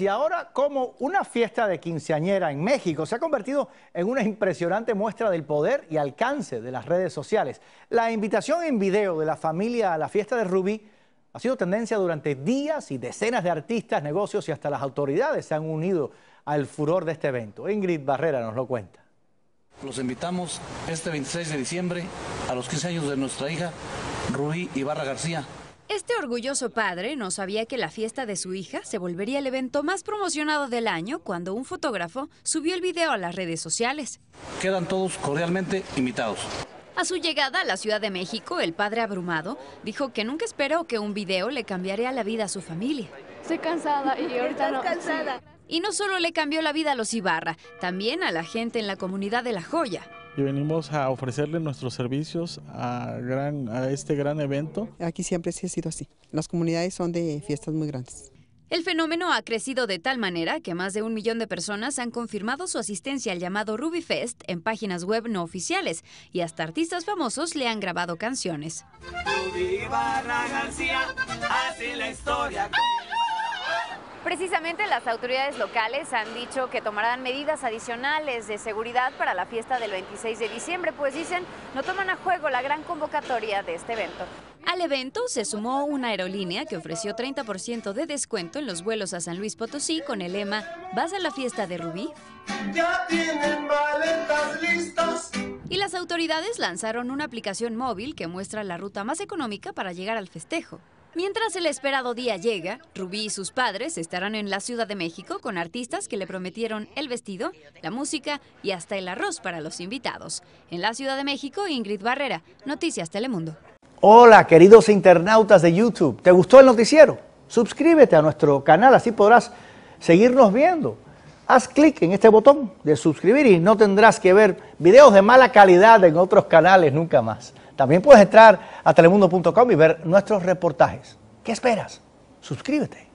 Y ahora, como una fiesta de quinceañera en México se ha convertido en una impresionante muestra del poder y alcance de las redes sociales. La invitación en video de la familia a la fiesta de Rubí ha sido tendencia durante días y decenas de artistas, negocios y hasta las autoridades se han unido al furor de este evento. Ingrid Barrera nos lo cuenta. Los invitamos este 26 de diciembre a los 15 años de nuestra hija Rubí Ibarra García. Este orgulloso padre no sabía que la fiesta de su hija se volvería el evento más promocionado del año cuando un fotógrafo subió el video a las redes sociales. Quedan todos cordialmente invitados. A su llegada a la Ciudad de México, el padre abrumado dijo que nunca esperó que un video le cambiaría la vida a su familia. Estoy cansada y ahorita no. Y no solo le cambió la vida a los Ibarra, también a la gente en la comunidad de La Joya y venimos a ofrecerle nuestros servicios a, gran, a este gran evento. Aquí siempre sí ha sido así. Las comunidades son de fiestas muy grandes. El fenómeno ha crecido de tal manera que más de un millón de personas han confirmado su asistencia al llamado Ruby Fest en páginas web no oficiales y hasta artistas famosos le han grabado canciones. Ruby García la historia. Precisamente las autoridades locales han dicho que tomarán medidas adicionales de seguridad para la fiesta del 26 de diciembre, pues dicen no toman a juego la gran convocatoria de este evento. Al evento se sumó una aerolínea que ofreció 30% de descuento en los vuelos a San Luis Potosí con el lema ¿Vas a la fiesta de Rubí? Ya tienen maletas listas. Y las autoridades lanzaron una aplicación móvil que muestra la ruta más económica para llegar al festejo. Mientras el esperado día llega, Rubí y sus padres estarán en la Ciudad de México con artistas que le prometieron el vestido, la música y hasta el arroz para los invitados. En la Ciudad de México, Ingrid Barrera, Noticias Telemundo. Hola, queridos internautas de YouTube. ¿Te gustó el noticiero? Suscríbete a nuestro canal, así podrás seguirnos viendo. Haz clic en este botón de suscribir y no tendrás que ver videos de mala calidad en otros canales nunca más. También puedes entrar a telemundo.com y ver nuestros reportajes. ¿Qué esperas? Suscríbete.